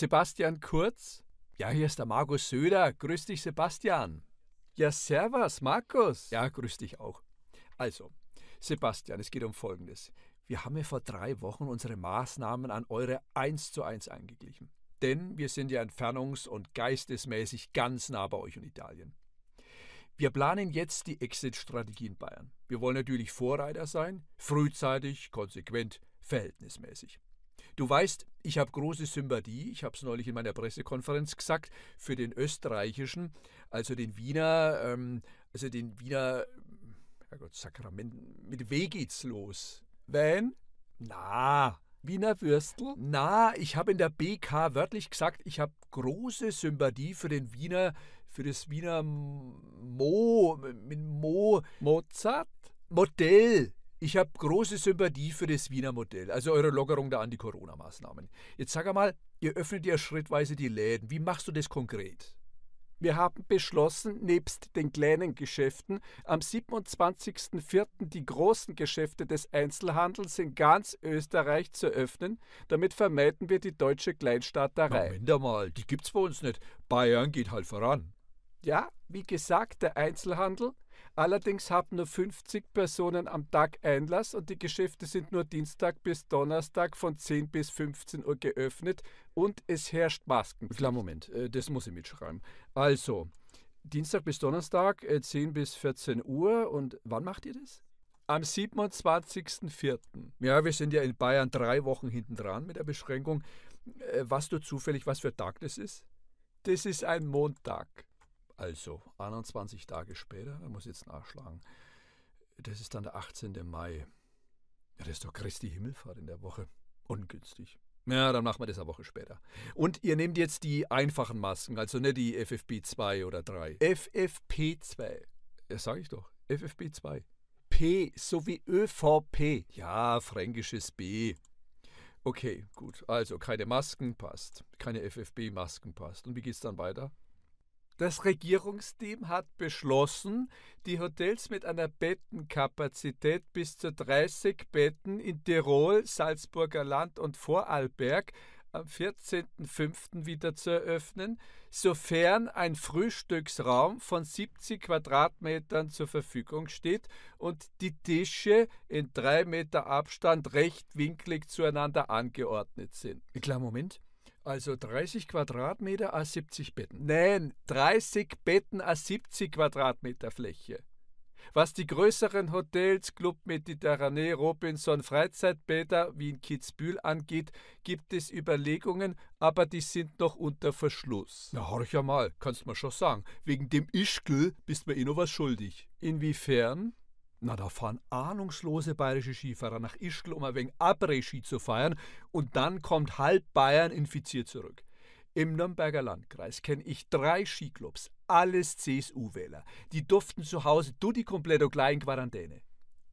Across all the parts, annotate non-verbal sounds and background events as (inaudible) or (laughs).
Sebastian Kurz. Ja, hier ist der Markus Söder. Grüß dich, Sebastian. Ja, servus, Markus. Ja, grüß dich auch. Also, Sebastian, es geht um Folgendes. Wir haben ja vor drei Wochen unsere Maßnahmen an eure 1 zu 1 angeglichen. Denn wir sind ja entfernungs- und geistesmäßig ganz nah bei euch in Italien. Wir planen jetzt die Exit-Strategie in Bayern. Wir wollen natürlich Vorreiter sein, frühzeitig, konsequent, verhältnismäßig. Du weißt, ich habe große Sympathie, ich habe es neulich in meiner Pressekonferenz gesagt, für den österreichischen, also den Wiener, ähm, also den Wiener, Herrgott, Sakrament, mit W geht's los. Wenn? Na, Wiener Würstel? Na, ich habe in der BK wörtlich gesagt, ich habe große Sympathie für den Wiener, für das Wiener Mo, mit Mo. Mozart? Modell. Ich habe große Sympathie für das Wiener Modell, also eure Lockerung der Anti-Corona-Maßnahmen. Jetzt sag einmal, ihr öffnet ja schrittweise die Läden. Wie machst du das konkret? Wir haben beschlossen, nebst den kleinen Geschäften am 27.04. die großen Geschäfte des Einzelhandels in ganz Österreich zu öffnen. Damit vermeiden wir die deutsche Kleinstaaterei. Moment mal, die gibt's bei uns nicht. Bayern geht halt voran. Ja, wie gesagt, der Einzelhandel Allerdings haben nur 50 Personen am Tag Einlass und die Geschäfte sind nur Dienstag bis Donnerstag von 10 bis 15 Uhr geöffnet und es herrscht Masken. Klar, Moment, äh, das muss ich mitschreiben. Also, Dienstag bis Donnerstag 10 äh, bis 14 Uhr und wann macht ihr das? Am 27.04. Ja, wir sind ja in Bayern drei Wochen hinten dran mit der Beschränkung. Äh, was du zufällig, was für Tag das ist? Das ist ein Montag. Also, 21 Tage später, man muss jetzt nachschlagen, das ist dann der 18. Mai. Ja, das ist doch Christi Himmelfahrt in der Woche. Ungünstig. Ja, dann machen wir das eine Woche später. Und ihr nehmt jetzt die einfachen Masken, also nicht die FFP2 oder 3. FFP2. Das sage ich doch. FFP2. P sowie ÖVP. Ja, fränkisches B. Okay, gut. Also keine Masken passt. Keine FFB-Masken passt. Und wie geht's dann weiter? Das Regierungsteam hat beschlossen, die Hotels mit einer Bettenkapazität bis zu 30 Betten in Tirol, Salzburger Land und Vorarlberg am 14.05. wieder zu eröffnen, sofern ein Frühstücksraum von 70 Quadratmetern zur Verfügung steht und die Tische in drei Meter Abstand rechtwinklig zueinander angeordnet sind. Klar, Moment. Also 30 Quadratmeter a 70 Betten. Nein, 30 Betten a 70 Quadratmeter Fläche. Was die größeren Hotels Club Mediterranee, Robinson, Freizeitbäder wie in Kitzbühel angeht, gibt es Überlegungen, aber die sind noch unter Verschluss. Na, horch ja mal, kannst man schon sagen. Wegen dem Ischgl bist mir eh noch was schuldig. Inwiefern? Na, da fahren ahnungslose bayerische Skifahrer nach Ischgl, um ein wenig abre ski zu feiern, und dann kommt halb Bayern infiziert zurück. Im Nürnberger Landkreis kenne ich drei Skiclubs, alles CSU-Wähler. Die durften zu Hause du die kompletto klein Quarantäne.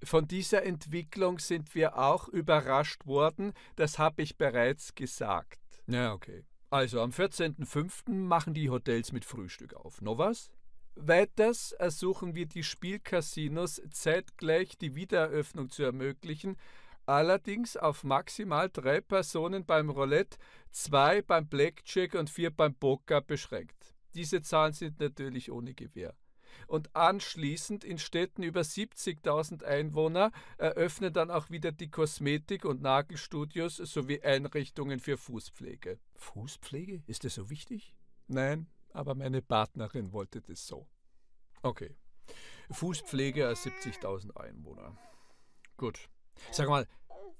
Von dieser Entwicklung sind wir auch überrascht worden, das habe ich bereits gesagt. Na, ja, okay. Also am 14.05. machen die Hotels mit Frühstück auf. Noch was? Weiters ersuchen wir die Spielcasinos zeitgleich die Wiedereröffnung zu ermöglichen, allerdings auf maximal drei Personen beim Roulette, zwei beim Blackjack und vier beim Poker beschränkt. Diese Zahlen sind natürlich ohne Gewähr. Und anschließend in Städten über 70.000 Einwohner eröffnen dann auch wieder die Kosmetik- und Nagelstudios sowie Einrichtungen für Fußpflege. Fußpflege? Ist das so wichtig? Nein, aber meine Partnerin wollte das so. Okay. Fußpflege 70.000 Einwohner. Gut. Sag mal,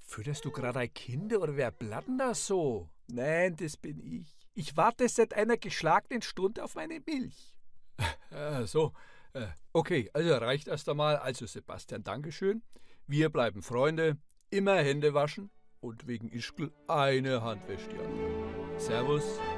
fütterst du gerade ein Kind oder wer blatten da so? Nein, das bin ich. Ich warte seit einer geschlagenen Stunde auf meine Milch. (laughs) Äh, so. Äh, okay, also reicht erst einmal. Also Sebastian, Dankeschön. Wir bleiben Freunde. Immer Hände waschen und wegen Ischgl eine Hand wäscht die andere. Servus.